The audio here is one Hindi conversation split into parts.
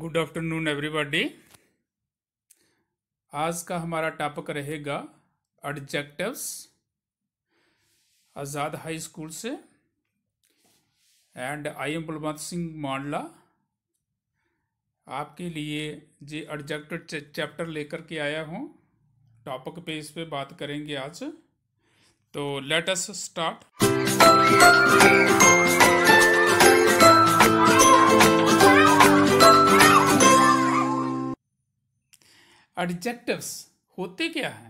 गुड आफ्टरनून एवरीबॉडी आज का हमारा टॉपिक रहेगा एडजेक्टिव्स आज़ाद हाई स्कूल से and I am Balwant Singh Mandla आपके लिए जे एडजेक्टिव चैप्टर लेकर के आया हूँ टॉपिक पे इस पे बात करेंगे आज तो लेट अस स्टार्ट एडजेक्टिव्स होते क्या हैं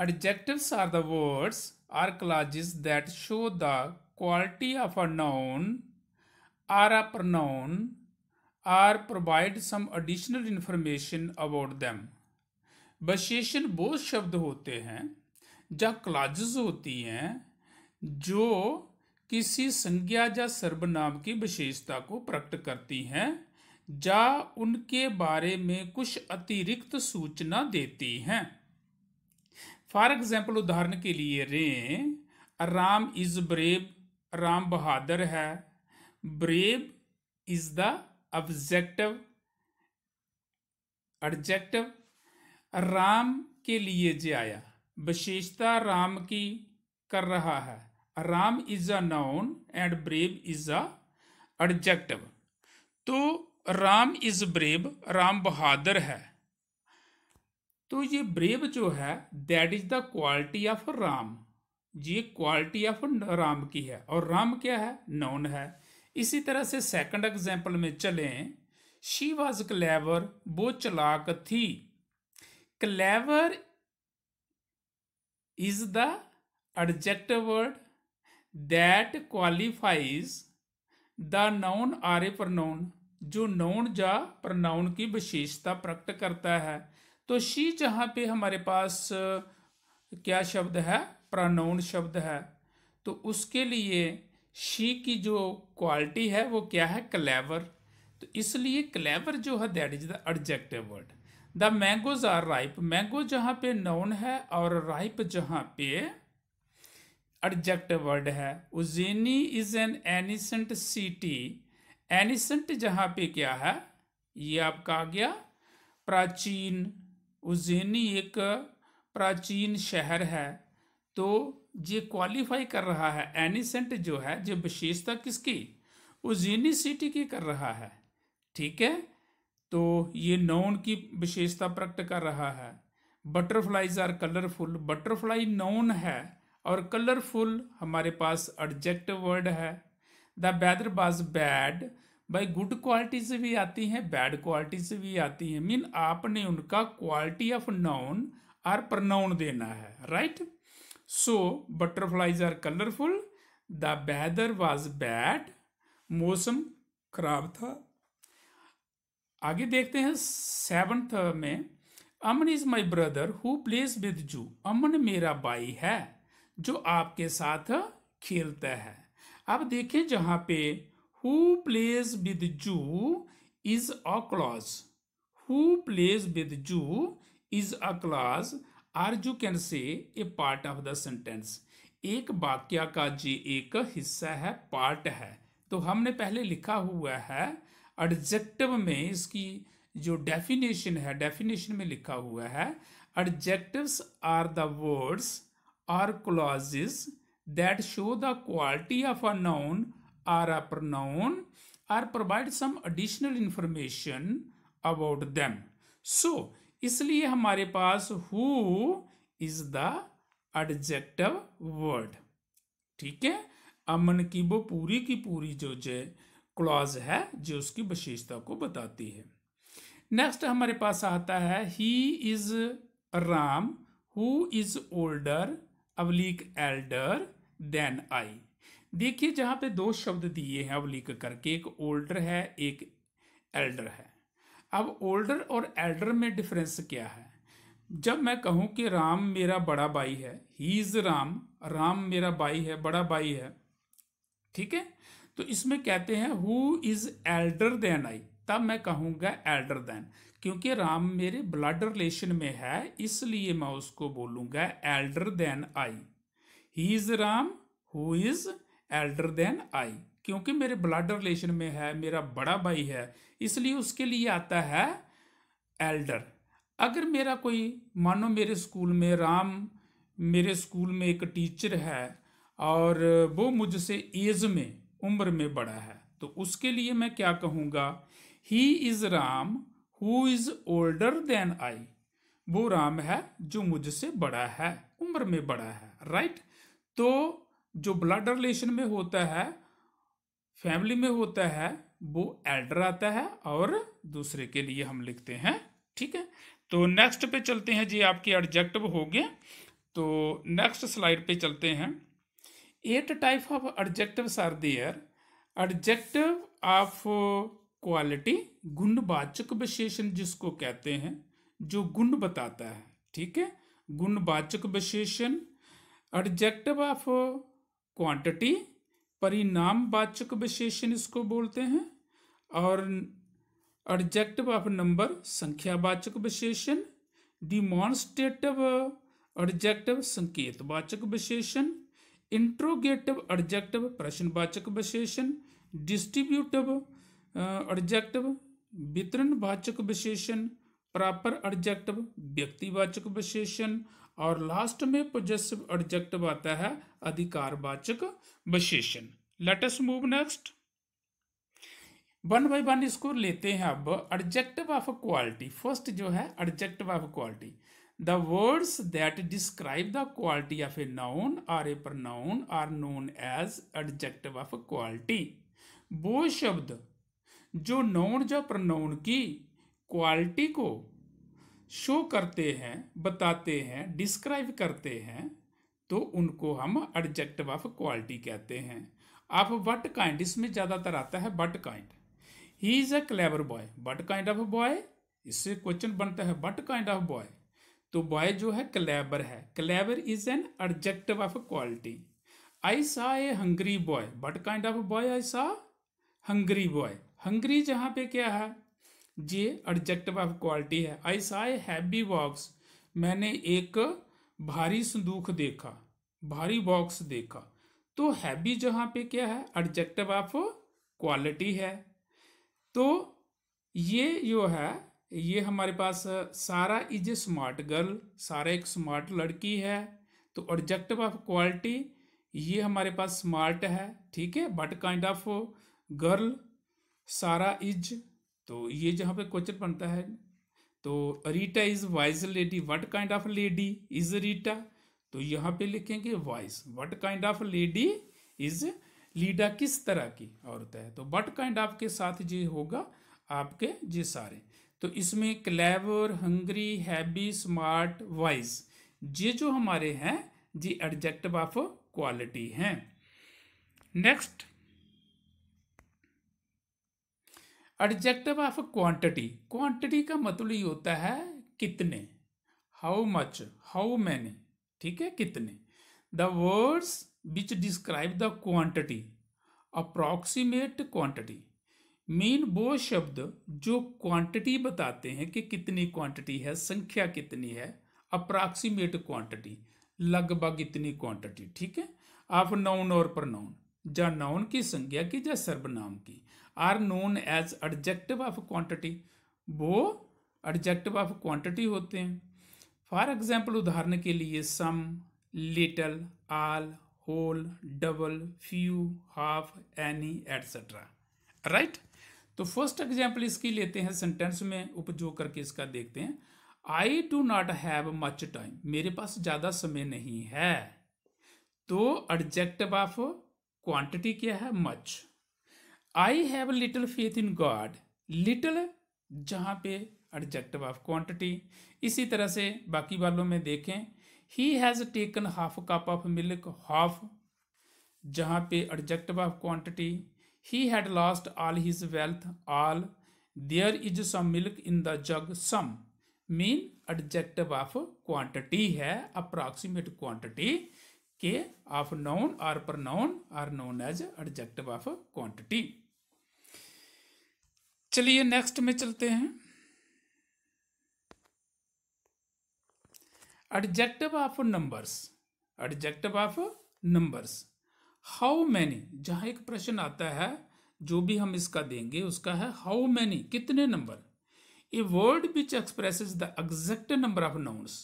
adjectives are the words or clauses that show the quality of a noun or a pronoun or provide some additional information about them विशेषण वो शब्द होते हैं जहाँ क्लाजेस होती हैं जो किसी संज्ञा या सर्वनाम की विशेषता को प्रकट करती हैं जा उनके बारे में कुछ अतिरिक्त सूचना देती हैं फॉर एग्जाम्पल उदाहरण के लिए रे राम इज ब्रेव राम बहादुर है brave is the objective adjective Ram के लिए जे आया विशेषता राम की कर रहा है Ram is a noun and brave is an adjective तो राम इज ब्रेब राम बहादुर है तो ये ब्रेब जो है that is the quality of Ram ये क्वालिटी ऑफ राम की है और राम क्या है नॉन है इसी तरह से सेकंड एग्जाम्पल में चलें शी वॉज क्लेवर वो चलाक थी clever is the adjective word that qualifies the noun or a पर जो नाउन या प्रनाउन की विशेषता प्रकट करता है तो शी जहाँ पे हमारे पास क्या शब्द है प्रनाउन शब्द है तो उसके लिए शी की जो क्वालिटी है वो क्या है क्लेवर तो इसलिए क्लेवर जो है that is the adjective word the mangoes are ripe mango जहाँ पे नाउन है और राइप जहाँ पे एडजेक्टिव वर्ड है Ujjaini is an ancient city ancient जहाँ पे क्या है ये आपका आ गया प्राचीन उज्जैनी एक प्राचीन शहर है तो ये क्वालिफाई कर रहा है एनिसेंट जो है जो विशेषता किसकी उज्जैनी सिटी की कर रहा है ठीक है तो ये नौन की विशेषता प्रकट कर रहा है butterflies are colourful butterfly noun है और कलरफुल हमारे पास एडजेक्टिव वर्ड है द वेदर वॉज बैड भाई गुड क्वालिटी से भी आती हैं बैड क्वालिटी से भी आती हैं मीन आपने उनका quality of noun or pronoun देना है right so butterflies are colourful the weather was bad मौसम खराब था आगे देखते हैं सेवन्थ में Aman is my brother who plays with you Aman मेरा भाई है जो आपके साथ खेलता है अब देखिए जहाँ पे who plays with you is a clause who plays with you is a clause or you can say a part of the sentence एक वाक्य का जे एक हिस्सा है पार्ट है तो हमने पहले लिखा हुआ है एडजेक्टिव में इसकी जो डेफिनेशन है डेफिनेशन में लिखा हुआ है adjectives are the words or clauses that show the quality of a noun or a pronoun or provide some additional information about them. So, इसलिए हमारे पास who is the adjective word. ठीक है अमन की वो पूरी की पूरी जो जो क्लॉज है जो उसकी विशेषता को बताती है नेक्स्ट हमारे पास आता है he is Ram who is older अवलीक एल्डर देन आई देखिए जहाँ पे दो शब्द दिए हैं अब लिख करके एक ओल्डर है एक एल्डर है अब ओल्डर और एल्डर में डिफरेंस क्या है जब मैं कहूँ कि राम मेरा बड़ा भाई है ही इज़ राम राम मेरा भाई है बड़ा भाई है ठीक है तो इसमें कहते हैं who is elder than I तब मैं कहूँगा एल्डर देन क्योंकि राम मेरे ब्लड रिलेशन में है इसलिए मैं उसको बोलूँगा elder than I he is Ram who is elder than I क्योंकि मेरे ब्लड रिलेशन में है मेरा बड़ा भाई है इसलिए उसके लिए आता है एल्डर अगर मेरा कोई मानो मेरे स्कूल में राम मेरे स्कूल में एक टीचर है और वो मुझसे एज में उम्र में बड़ा है तो उसके लिए मैं क्या कहूँगा he is Ram who is older than I वो राम है जो मुझसे बड़ा है उम्र में बड़ा है राइट right? तो जो ब्लड रिलेशन में होता है फैमिली में होता है वो एल्डर आता है और दूसरे के लिए हम लिखते हैं ठीक है तो नेक्स्ट पे चलते हैं जी आपके एडजेक्टिव हो गए तो नेक्स्ट स्लाइड पे चलते हैं eight type of adjective are there adjective of quality गुणवाचक विशेषण जिसको कहते हैं जो गुण बताता है ठीक है गुणवाचक विशेषण एडजेक्टिव ऑफ क्वांटिटी परिणामवाचक विशेषण इसको बोलते हैं और एडजेक्टिव ऑफ नंबर संख्यावाचक विशेषण डिमॉन्स्ट्रेटिव एडजेक्टिव संकेतवाचक विशेषण इंट्रोगेटिव एडजेक्टिव प्रश्नवाचक विशेषण डिस्ट्रीब्यूटिव एडजेक्टिव वितरणवाचक विशेषण प्रॉपर एडजेक्टिव व्यक्तिवाचक विशेषण और लास्ट में पोजेसिव एडजेक्टिव आता है अधिकारवाचक विशेषण latest move next one by one इसको लेते हैं अब एडजेक्टिव ऑफ क्वालिटी फर्स्ट जो है adjective of quality words that describe the quality of a noun or a a noun or known as adjective of quality वो शब्द जो नाउन जो प्रनाउन की क्वालिटी को शो करते हैं बताते हैं डिस्क्राइब करते हैं तो उनको हम एडजेक्टिव ऑफ क्वालिटी कहते हैं आप वट काइंड इसमें ज़्यादातर आता है but kind he is a clever boy but kind of boy इससे क्वेश्चन बनता है बट काइंड ऑफ बॉय तो बॉय जो है क्लेबर है clever is an adjective of quality I saw a hungry boy but kind of boy I saw hungry boy hungry जहाँ पे क्या है ये एडजेक्टिव ऑफ क्वालिटी है आई सा हैवी बॉक्स मैंने एक भारी संदूक देखा भारी बॉक्स देखा तो हैवी जहाँ पे क्या है एडजेक्टिव ऑफ क्वालिटी है तो ये जो है ये हमारे पास सारा इज ए स्मार्ट गर्ल सारा एक स्मार्ट लड़की है तो ऑब्जेक्टिव ऑफ क्वालिटी ये हमारे पास स्मार्ट है ठीक है but kind of girl Sara is तो ये जहाँ पे क्वेश्चन बनता है तो Rita is wise lady what kind of lady is Rita तो यहाँ पे लिखेंगे wise what kind of lady is लीडा किस तरह की औरत है तो व्हाट काइंड ऑफ के साथ ये होगा आपके ये सारे तो इसमें clever hungry heavy smart wise ये जो हमारे हैं जी एडजेक्टिव ऑफ क्वालिटी हैं next adjective of quantity quantity का मतलब ही होता है कितने हाउ मच हाउ मैनी ठीक है कितने the words which describe the quantity approximate quantity mean वो शब्द जो क्वांटिटी बताते हैं कि कितनी क्वांटिटी है संख्या कितनी है अप्रॉक्सीमेट क्वांटिटी लगभग इतनी क्वांटिटी ठीक है आप नाउन और प्रनाउन या नाउन की संज्ञा की या सर्वनाम की or known as adjective of quantity वो एडजेक्टिव ऑफ क्वांटिटी होते हैं फॉर एग्जाम्पल उदाहरण के लिए some little all whole double few half any etcetera right तो फर्स्ट एग्जाम्पल इसकी लेते हैं सेंटेंस में उपयोग करके इसका देखते हैं I do not have much time मेरे पास ज़्यादा समय नहीं है तो एडजेक्टिव ऑफ क्वांटिटी क्या है much I have little faith in God little जहाँ पे एडजेक्टिव ऑफ क्वांटिटी इसी तरह से बाकी वालों में देखें he has taken half cup of milk half जहाँ पे adjective of quantity he had lost all his wealth all there is some milk in the jug some mean adjective of quantity है अप्रॉक्सीमेट क्वांटिटी के of noun or pronoun or known as adjective of quantity चलिए नेक्स्ट में चलते हैं adjective of numbers adjective of numbers how many जहां एक प्रश्न आता है जो भी हम इसका देंगे उसका है हाउ मैनी कितने number a word which express the exact number of nouns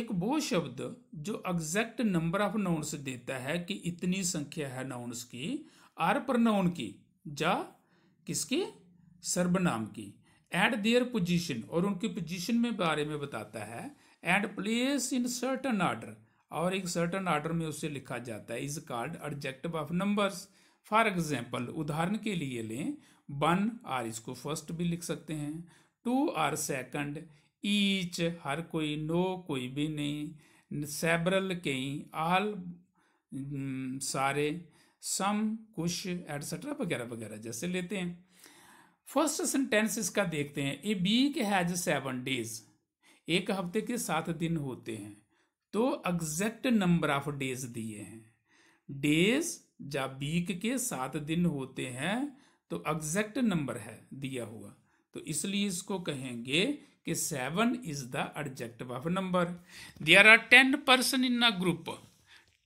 एक वो शब्द जो एग्जैक्ट नंबर ऑफ नाउन्स देता है कि इतनी संख्या है नाउन्स की आर पर नाउन की जा किसकी सर्वनाम की एट देयर पोजीशन और उनकी पोजीशन में बारे में बताता है and place in certain order और एक सर्टन आर्डर में उसे लिखा जाता है is called objective of numbers for example उदाहरण के लिए लें वन आर इसको फर्स्ट भी लिख सकते हैं टू आर सेकंड ईच हर कोई नो कोई भी नहीं सेबरल कई आल mm, सारे सम कुछ एटसेट्रा वगैरह वगैरह जैसे लेते हैं फर्स्ट सेंटेंस इसका देखते हैं a week has seven days एक हफ्ते के सात दिन होते हैं तो एग्जैक्ट नंबर ऑफ डेज दिए हैं डेज जब वीक के सात दिन होते हैं तो एग्जैक्ट नंबर है दिया हुआ तो इसलिए इसको कहेंगे कि seven is the adjective of number there are ten person in a group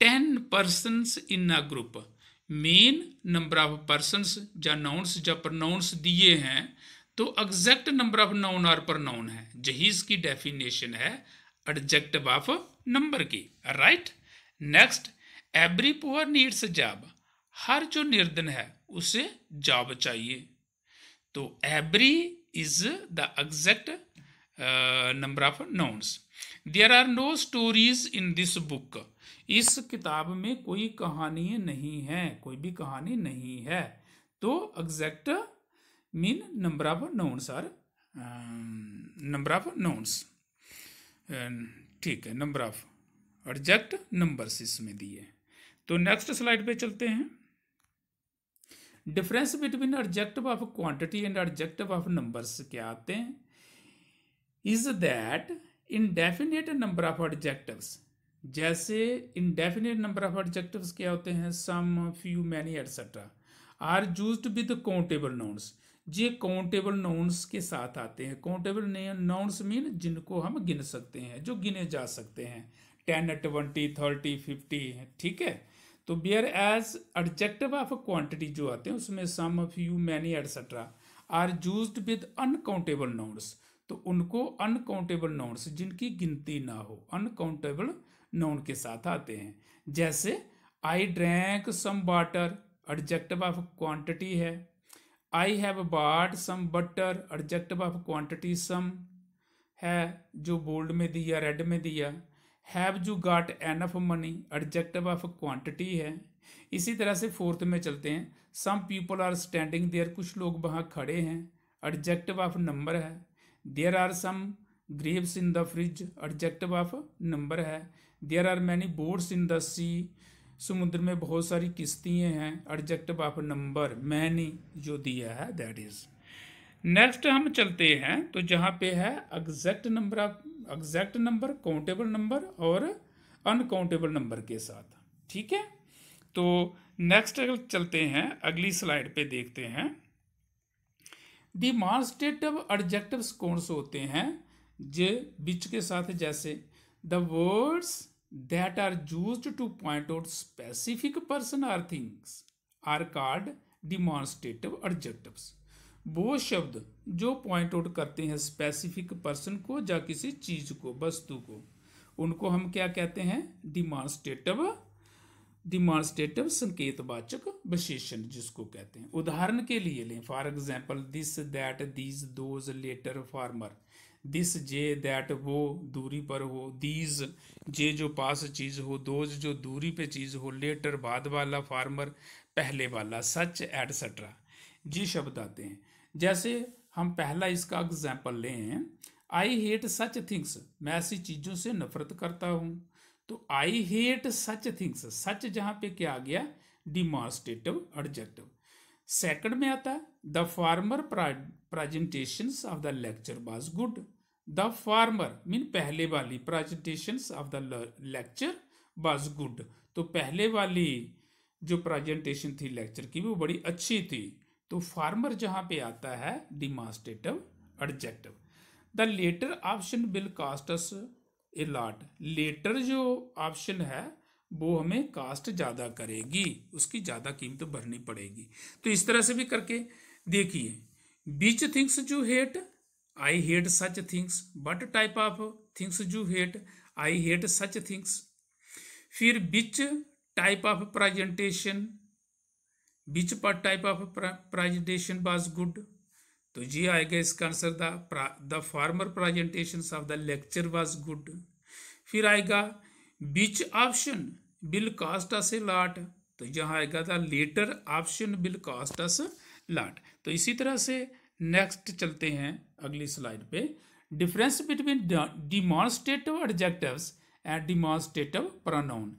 ten person in a group mean number of persons या नाउंस या प्रनाउंस दिए हैं तो एग्जैक्ट नंबर ऑफ नाउन और प्रनाउन है जहीज की डेफिनेशन है एडजेक्टिव ऑफ नंबर की right next every poor needs job हर जो निर्धन है उसे जॉब चाहिए तो every is the exact number of nouns there are no stories in this book इस किताब में कोई कहानी नहीं है कोई भी कहानी नहीं है तो exact mean number of nouns or number of nouns ठीक है नंबर ऑफ एग्जैक्ट नंबर्स इसमें दिए तो नेक्स्ट स्लाइड पे चलते हैं difference between adjective of quantity and adjective of numbers क्या आते हैं is that indefinite number of objectives जैसे इनडेफिनेट नंबर ऑफ ऑब्जेक्टिव्स क्या होते हैं some few many etcetera are use with countable nouns ये काउंटेबल नाउंस के साथ आते हैं काउंटेबल नाउंस मीन जिनको हम गिन सकते हैं जो गिने जा सकते हैं टेन ट्वेंटी थर्टी फिफ्टी ठीक है तो बियर एज एडजेक्टिव ऑफ क्वांटिटी जो आते हैं उसमें some few many etcetera are use with uncountable nouns तो उनको अनकाउंटेबल नाउन्स जिनकी गिनती ना हो अनकाउंटेबल नाउन के साथ आते हैं जैसे I drank some water adjective of quantity है I have bought some butter adjective of quantity some है जो बोल्ड में दिया रेड में दिया have you got enough money adjective of quantity है इसी तरह से फोर्थ में चलते हैं some people are standing there कुछ लोग वहाँ खड़े हैं एडजेक्टिव ऑफ नंबर है there are some grapes in the fridge adjective of number है there are many boats in the sea समुद्र में बहुत सारी किस्तियाँ हैं एडजेक्टिव ऑफ नंबर मैनी जो दिया है दैट इज़ नेक्स्ट हम चलते हैं तो जहाँ पे है exact number of exact number countable number और अनकाउंटेबल नंबर के साथ ठीक है तो नेक्स्ट चलते हैं अगली स्लाइड पे देखते हैं डिमॉन्स्ट्रेटिव एडजेक्टिव्स कौन से होते हैं जे बिच के साथ जैसे the words that are use to point out specific person or things are called demonstrative adjectives वो शब्द जो पॉइंट आउट करते हैं स्पेसिफिक पर्सन को या किसी चीज को वस्तु को उनको हम क्या कहते हैं डिमॉन्स्ट्रेटिव डिमॉन्स्ट्रेटिव संकेतवाचक विशेषण जिसको कहते हैं उदाहरण के लिए लें for example this that these those latter former this जे दैट वो दूरी पर हो दीज जे जो पास चीज़ हो दोज जो दूरी पे चीज़ हो लेटर बाद वाला फार्मर पहले वाला सच एटसेट्रा जी शब्द आते हैं जैसे हम पहला इसका एग्जाम्पल लें आई हेट सच थिंग्स मैं ऐसी चीज़ों से नफरत करता हूँ तो आई हेट सच थिंग्स सच जहां पे क्या आ गया डिमॉन्स्ट्रेटिव एडजेक्टिव सेकंड में आता है the former presentation of the lecture was good the former mean पहले वाली प्रेजेंटेशन of the lecture was good तो पहले वाली जो प्रेजेंटेशन थी लेक्चर की वो बड़ी अच्छी थी तो फार्मर जहां पे आता है demonstrative adjective the latter option will cost us a lot latter जो ऑप्शन है वो हमें कास्ट ज़्यादा करेगी उसकी ज़्यादा कीमत तो भरनी पड़ेगी तो इस तरह से भी करके देखिए बीच थिंग्स जो hate I hate such things what type of things जो hate I hate such things फिर which type of presentation which पर type of presentation was good तो ये आएगा इसका answer the the former presentation of the lecture was good फिर आएगा which option will cost us a lot तो यहाँ आएगा the latter option will cost us lot तो इसी तरह से नेक्स्ट चलते हैं अगली स्लाइड पे difference between demonstrative adjectives and demonstrative pronoun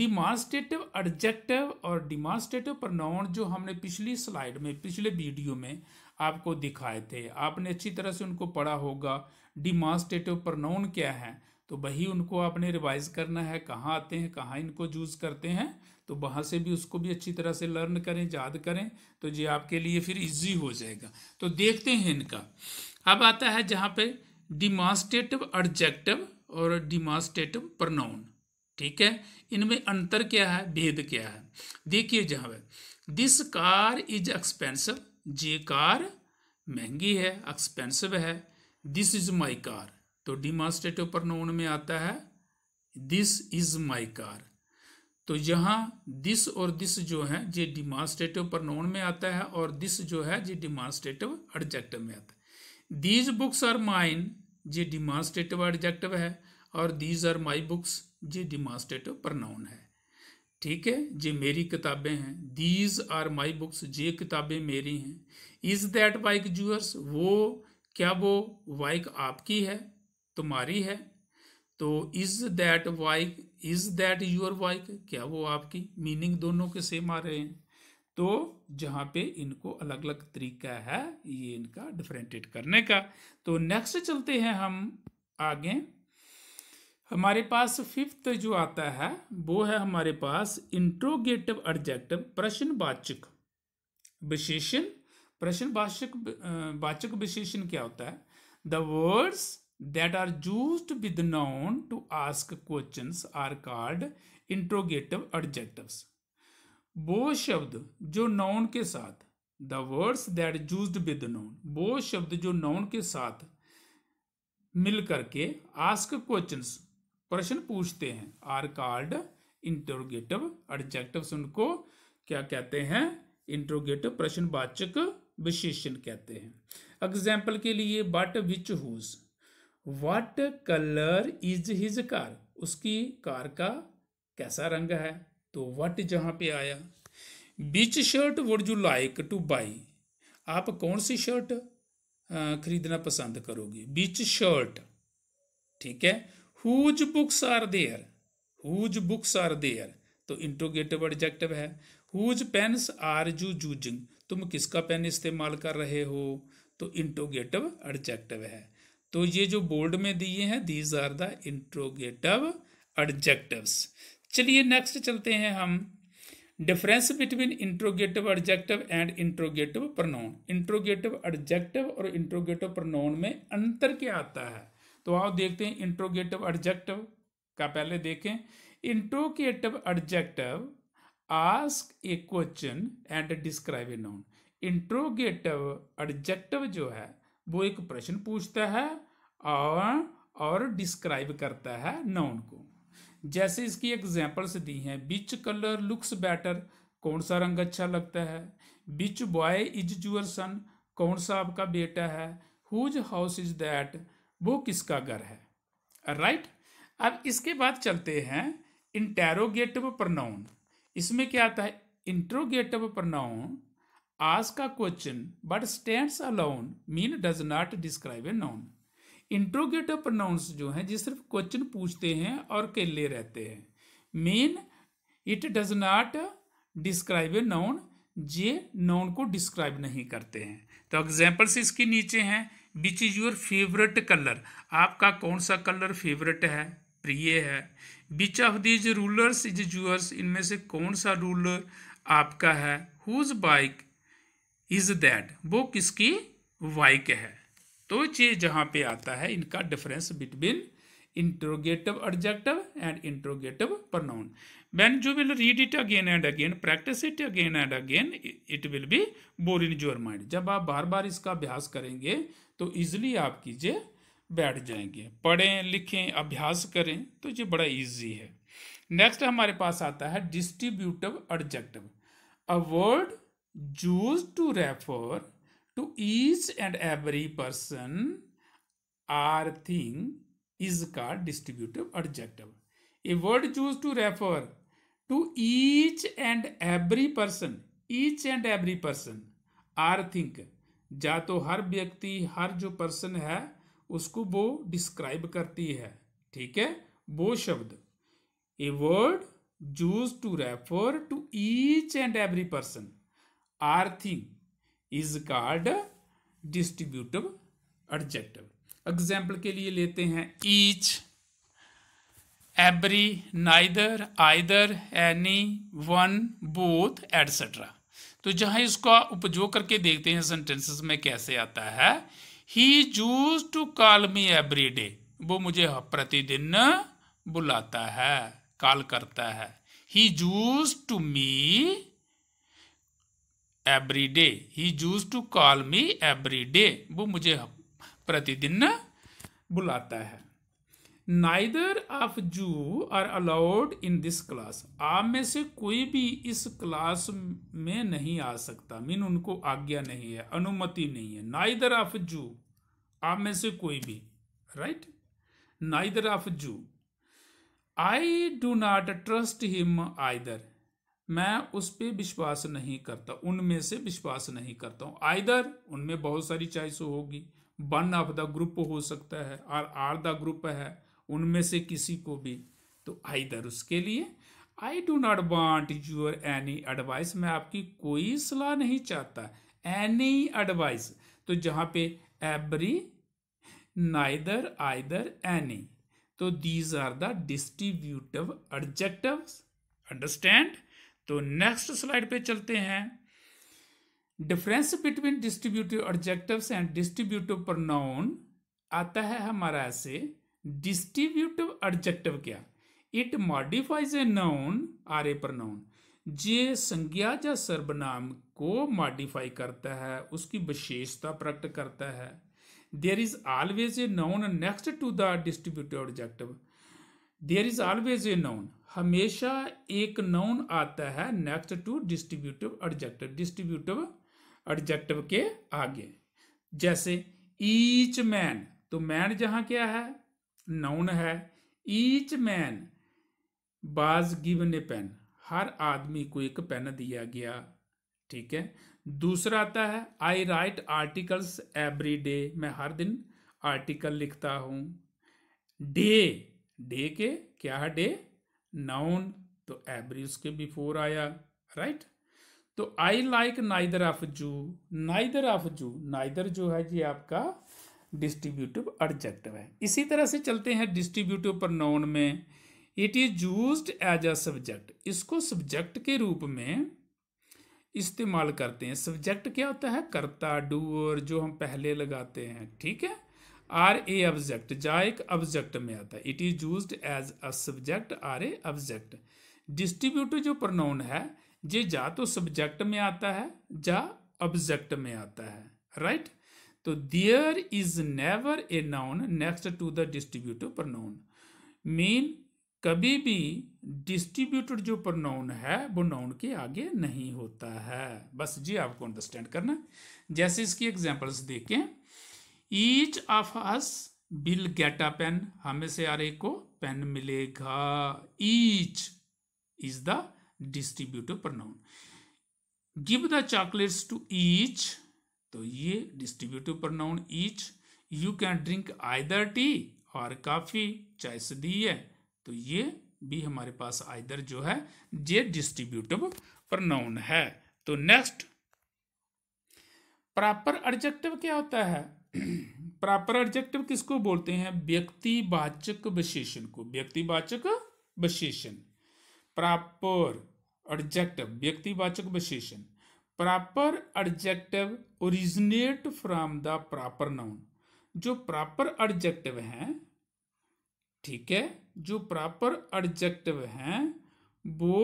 demonstrative adjective और डिमॉन्स्ट्रेटिव प्रोनाउन जो हमने पिछली स्लाइड में पिछले वीडियो में आपको दिखाए थे आपने अच्छी तरह से उनको पढ़ा होगा डिमास्टेटिव प्रनाउन क्या है तो वही उनको आपने रिवाइज करना है कहाँ आते हैं कहाँ इनको यूज़ करते हैं तो वहाँ से भी उसको भी अच्छी तरह से लर्न करें याद करें तो ये आपके लिए फिर इजी हो जाएगा तो देखते हैं इनका अब आता है जहाँ पे डिमांसटेटिव एडजेक्टिव और डिमास्टेटिव प्रनाउन ठीक है इनमें अंतर क्या है भेद क्या है देखिए जहाँ पे दिस कार इज एक्सपेंसिव ये कार महंगी है एक्सपेंसिव है दिस इज माई कार तो डिमॉन्स्ट्रेटिव प्रनोन में आता है दिस इज माई कार तो यहां दिस और दिस जो है ये डिमॉन्स्ट्रेटिव प्रनोन में आता है और दिस जो है ये डिमॉन्स्ट्रेटिव एडजेक्टिव में आता है दीज बुक्स आर माइन ये डिमॉन्स्ट्रेटिव एडजेक्टिव है और दीज आर माई बुक्स ये डिमॉन्स्ट्रेटिव प्रनाउन है ठीक है ये मेरी किताबें हैं दीज आर माई बुक्स ये किताबें मेरी हैं इज दैट बाइक जूअर्स वो क्या वो बाइक आपकी है तुम्हारी है तो is that bike is that your bike क्या वो आपकी मीनिंग दोनों के सेम आ रहे हैं तो जहाँ पे इनको अलग अलग तरीका है ये इनका डिफरेंटेड करने का तो नेक्स्ट चलते हैं हम आगे हमारे पास फिफ्थ जो आता है वो है हमारे पास इंट्रोगेटिव एडजेक्टिव प्रश्नवाचक विशेषण प्रश्नवाचक वाचक विशेषण क्या होता है the words that are use with noun to ask question are called interrogative adjectives वो शब्द जो नाउन के साथ the words that use with noun वो शब्द जो नाउन के साथ मिल करके आस्क क्वेश्चंस प्रश्न पूछते हैं आर कार्ड इंटरोगेटिव एडजेक्टिव्स उनको क्या कहते हैं इंटरोगेटिव प्रश्नवाचक विशेषण कहते हैं एग्जाम्पल के लिए what which whose what colour is his car उसकी कार का कैसा रंग है तो वट जहाँ पे आया which shirt would you like to buy आप कौन सी शर्ट खरीदना पसंद करोगे बीच शर्ट ठीक है whose books are there whose books are there तो इंट्रोगेटिव एडजेक्टिव है whose pens are you using तुम किसका पेन इस्तेमाल कर रहे हो तो इंट्रोगेटिव एडजेक्टिव है तो ये जो बोर्ड में दिए हैं these are the interrogative adjectives चलिए नेक्स्ट चलते हैं हम difference between interrogative adjective and interrogative pronoun interrogative adjective और इंट्रोगेटिव प्रनाउन में अंतर क्या आता है तो आओ देखते हैं इंट्रोगेटिव एडजेक्टिव का पहले देखें interrogative adjective ask a question and describe a noun interrogative adjective जो है वो एक प्रश्न पूछता है और और डिस्क्राइब करता है नाउन को जैसे इसकी एग्जाम्पल्स दी हैं बिच कलर लुक्स बेटर कौन सा रंग अच्छा लगता है which boy is your son कौन सा आपका बेटा है हुज हाउस इज दैट वो किसका घर है राइट अब इसके बाद चलते हैं इंटेरोगेटिव प्रनाउन इसमें क्या आता है इंट्रोगेटिव प्रनाउन आज का question but stand alone mean does not describe a noun interrogative pronouns जो हैं जो सिर्फ क्वेश्चन पूछते हैं और अकेले रहते हैं mean it does not describe a noun ये नाउन को डिस्क्राइब नहीं करते हैं तो एग्जाम्पल्स इसके नीचे हैं which is your favourite colour आपका कौन सा कलर फेवरेट है प्रिय है which of these rulers is yours इनमें से कौन सा रूलर आपका है हुज बाइक इज दैट वो किसकी बाइक है तो ये जहाँ पे आता है इनका difference between interrogative adjective and interrogative pronoun when you will read it again and again practise it again and again it will be bore in your mind जब आप बार बार इसका अभ्यास करेंगे तो ईज़िली आप कीजिए बैठ जाएंगे पढ़ें लिखें अभ्यास करें तो ये बड़ा इजी है नेक्स्ट हमारे पास आता है distributive adjective a word use to refer to each and every person or thing is का distributive adjective a word use to refer to each and every person each and every person or thing या तो हर व्यक्ति हर जो पर्सन है उसको वो डिस्क्राइब करती है ठीक है वो शब्द a word used to refer to each and every person or thing is called distributive adjective example के लिए लेते हैं each every neither either any one both etcetera तो जहां इसको उपयोग करके देखते हैं सेंटेंसेस में कैसे आता है he used to call me every day वो मुझे प्रतिदिन बुलाता है कॉल करता है he used to me every day he used to call me every day वो मुझे प्रतिदिन बुलाता है neither of you are allowed in this class आप में से कोई भी इस क्लास में नहीं आ सकता मीन उनको आज्ञा नहीं है अनुमति नहीं है नाइदर ऑफ जू आप में से कोई भी right neither of you I do not trust him either मैं उस पर विश्वास नहीं करता उनमें से विश्वास नहीं करता हूँ आइदर उनमें बहुत सारी चॉइस होगी वन ऑफ द ग्रुप हो सकता है और आर द ग्रुप है उनमें से किसी को भी तो आई दर उसके लिए I do not want your any advice मैं आपकी कोई सलाह नहीं चाहता एनी एडवाइस तो जहाँ पे एवरी नाइदर आइदर एनी तो these are the distributive adjective understand तो नेक्स्ट स्लाइड पे चलते हैं difference between distributive adjective and distributive pronoun आता है हमारा ऐसे डिस्ट्रीब्यूटिव एडजेक्टिव क्या it modifies a noun or a pronoun जे संज्ञा या सर्वनाम को मॉडिफाई करता है उसकी विशेषता प्रकट करता है there is always a noun next to the distributive objective there is always a noun हमेशा एक नाउन आता है next to distributive objective distributive objective के आगे जैसे ईच मैन तो मैन जहां क्या है नाउन है each man was given a pen हर आदमी को एक पेन दिया गया ठीक है दूसरा आता है I write articles every day मैं हर दिन आर्टिकल लिखता हूँ डे डे के क्या है डे नाउन तो एवरी उसके बिफोर आया राइट तो I like neither of you neither of you neither जो है जी आपका डिस्ट्रीब्यूटिव एडजेक्टिव है इसी तरह से चलते हैं डिस्ट्रीब्यूटिव प्रनाउन में it is use as a subject इसको सब्जेक्ट के रूप में इस्तेमाल करते हैं सब्जेक्ट क्या होता है कर्ता डूअर जो हम पहले लगाते हैं ठीक है आर ए ऑब्जेक्ट जा एक ऑब्जेक्ट में आता है it is use as a subject or a object distributive जो प्रोनाउन है ये जा तो सब्जेक्ट में आता है जा ऑब्जेक्ट में आता है राइट right? तो there is never a noun next to the distributive pronoun mean कभी भी डिस्ट्रीब्यूटेड जो प्रनाउन है वो नाउन के आगे नहीं होता है बस जी आपको अंडरस्टैंड करना जैसे इसकी एग्जांपल्स देखें each of us will get a pen हमें से हर एक को पेन मिलेगा each is the distributive pronoun give the chocolates to each तो ये distributive pronoun each you can drink either tea or coffee से दी है तो ये भी हमारे पास आयदर जो है ये डिस्ट्रीब्यूटिव प्रोनाउन है तो नेक्स्ट प्रॉपर एडजेक्टिव क्या होता है प्रॉपर एडजेक्टिव किसको बोलते हैं व्यक्तिवाचक विशेषण को व्यक्तिवाचक विशेषण प्रॉपर एडजेक्टिव व्यक्तिवाचक विशेषण proper adjective originate from the proper noun जो प्रॉपर एडजेक्टिव हैं ठीक है जो प्रॉपर एडजेक्टिव हैं वो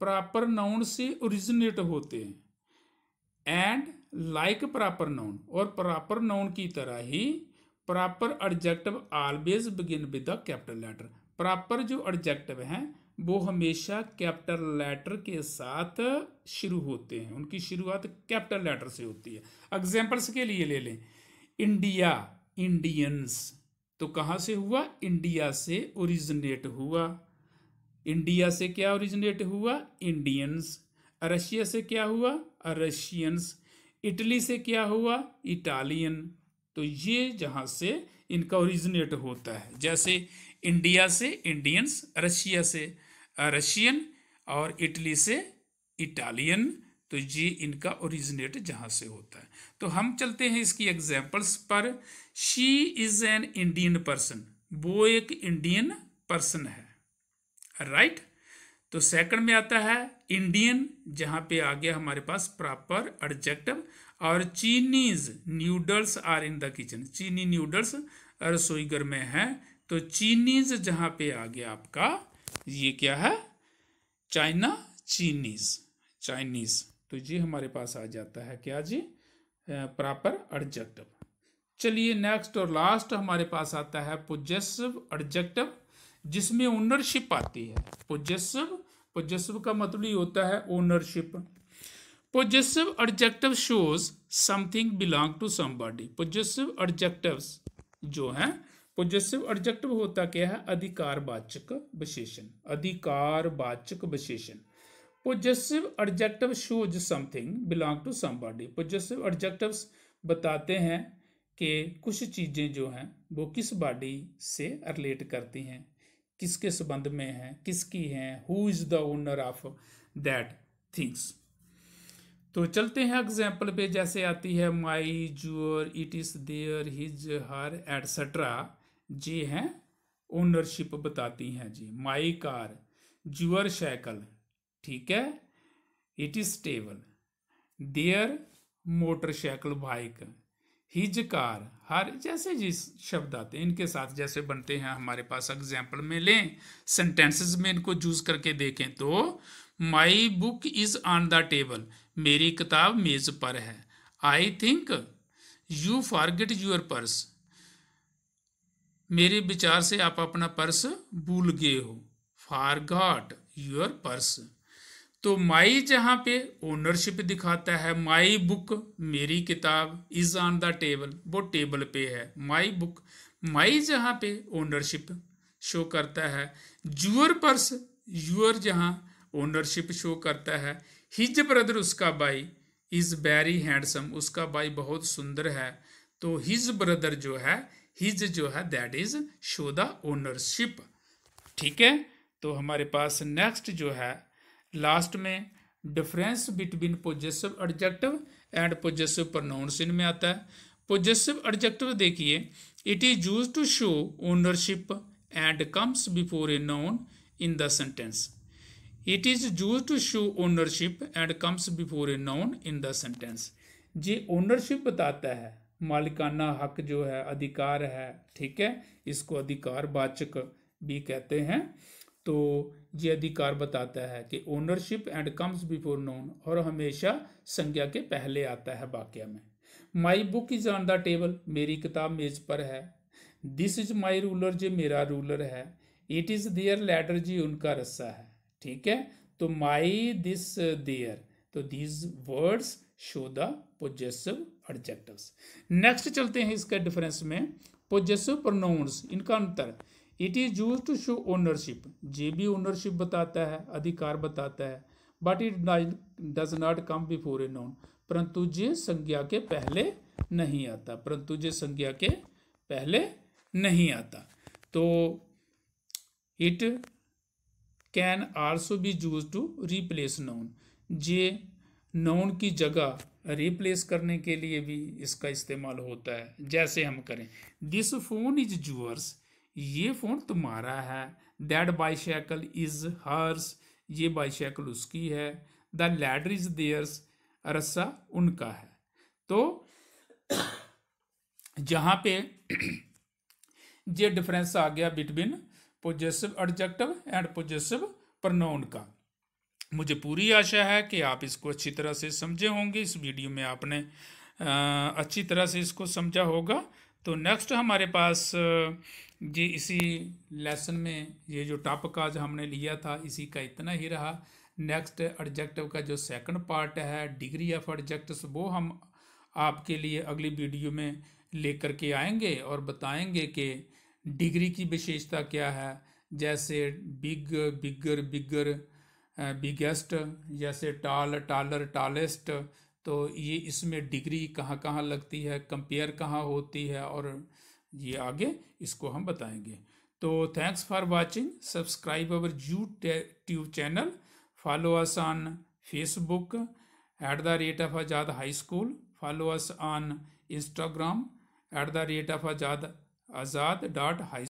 प्रॉपर नाउन से ओरिजिनेट होते हैं एंड लाइक प्रॉपर नाउन और प्रॉपर नाउन की तरह ही proper adjective always begin with the capital letter proper जो एडजेक्टिव हैं वो हमेशा कैपिटल लेटर के साथ शुरू होते हैं उनकी शुरुआत कैपिटल लेटर से होती है एग्जाम्पल्स के लिए ले लें इंडिया इंडियंस तो कहाँ से हुआ इंडिया से ओरिजिनेट हुआ इंडिया से क्या ओरिजिनेट हुआ इंडियंस रशिया से क्या हुआ रशियंस इटली से क्या हुआ इटालियन तो ये जहाँ से इनका ओरिजिनेट होता है जैसे इंडिया से इंडियंस रशिया से रशियन और इटली से इटालियन तो ये इनका ओरिजिनेट जहाँ से होता है तो हम चलते हैं इसकी एग्जाम्पल्स पर she is an Indian person वो एक इंडियन पर्सन है राइट right? तो सेकंड में आता है इंडियन जहां पे आ गया हमारे पास प्रॉपर एडजेक्टिव और Chinese noodles are in the kitchen चीनी न्यूडल्स रसोईघर में है तो चीनीज जहां पे आ गया आपका ये क्या है चाइना चीनीज चाइनीज तो ये हमारे पास आ जाता है क्या जी प्रॉपर एडजेक्टिव चलिए नेक्स्ट और लास्ट हमारे पास आता है पोजेसिव एडजेक्टिव जिसमें ओनरशिप आती है पोजेसिव पोजेसिव का मतलब ही होता है ownership possessive adjective shows something belong to somebody possessive adjectives जो हैं पोजेसिव एडजेक्टिव होता क्या है अधिकारवाचक विशेषण अधिकारवाचक विशेषण possessive adjective shows something belong to somebody possessive adjectives बताते हैं कि कुछ चीज़ें जो हैं वो किस बॉडी से रिलेट करती हैं किसके संबंध में हैं किसकी हैं who is the owner of that things तो चलते हैं एग्जाम्पल पे जैसे आती है my your its their his her etcetera जी हैं ओनरशिप बताती हैं जी माई कार जुअर साइकिल ठीक है it its table their motorcycle bike his car her जैसे जिस शब्द आते हैं इनके साथ जैसे बनते हैं हमारे पास एग्जाम्पल में लें सेंटेंसेस में इनको चूज करके देखें तो my book is on the table मेरी किताब मेज पर है I think you forget your purse मेरे विचार से आप अपना पर्स भूल गए हो फार गॉट योर पर्स तो माई जहाँ पे ओनरशिप दिखाता है माई बुक मेरी किताब इज ऑन द टेबल वो टेबल पे है माई बुक माई जहाँ पे ओनरशिप शो करता है यूर पर्स यूर जहाँ ओनरशिप शो करता है हिज ब्रदर उसका भाई इज़ वेरी हैंडसम उसका भाई बहुत सुंदर है तो हिज ब्रदर जो है हिज जो है that is show the ownership ठीक है तो हमारे पास नेक्स्ट जो है लास्ट में difference between possessive adjective and possessive pronouns में आता है पोजेसिव एडजेक्टिव देखिए it is use to show ownership and comes before a noun in the sentence it is use to show ownership and comes before a noun in the sentence ये ओनरशिप बताता है मालिकाना हक जो है अधिकार है ठीक है इसको अधिकार वाचक भी कहते हैं तो ये अधिकार बताता है कि ownership and comes before noun और हमेशा संज्ञा के पहले आता है वाक्य में my book is on the table मेरी किताब मेज पर है दिस इज माई रूलर जे मेरा रूलर है इट इज देयर लेटर जी उनका रस्सा है ठीक है तो माई दिस देयर तो these words show the possessive adjectives next चलते हैं इसके डिफरेंस में पोजेसिव प्रोनाउंस इनका अंतर it is use to show ownership जे भी ओनरशिप बताता है अधिकार बताता है but it does not come before a noun परंतु जे संज्ञा के पहले नहीं आता परंतु जे संज्ञा के पहले नहीं आता तो it can also be use to replace noun जे नाउन की जगह रिप्लेस करने के लिए भी इसका इस्तेमाल होता है जैसे हम करें दिस फोन इज जूअर्स ये फ़ोन तुम्हारा है दैट बाईसाइकिल इज़ हर्स ये बाईसाइकिल उसकी है द लैडर इज़ देयर्स रस्सा उनका है तो जहाँ पे ये डिफरेंस आ गया between possessive adjective and possessive pronoun का मुझे पूरी आशा है कि आप इसको अच्छी तरह से समझे होंगे इस वीडियो में आपने अच्छी तरह से इसको समझा होगा तो नेक्स्ट हमारे पास जी इसी लेसन में ये जो टॉपिक आज हमने लिया था इसी का इतना ही रहा नेक्स्ट ऑब्जेक्टिव का जो सेकंड पार्ट है डिग्री ऑफ ऑब्जेक्ट्स वो हम आपके लिए अगली वीडियो में लेकर के आएंगे और बताएंगे कि डिग्री की विशेषता क्या है जैसे बिग बिगर बिगर बिगेस्ट जैसे टाल टालर टालेस्ट तो ये इसमें डिग्री कहाँ कहाँ लगती है कंपेयर कहाँ होती है और ये आगे इसको हम बताएंगे तो thanks for watching subscribe our YouTube channel follow us on Facebook at the rate of Azad high school follow us on Instagram at the rate of Azad Azad dot high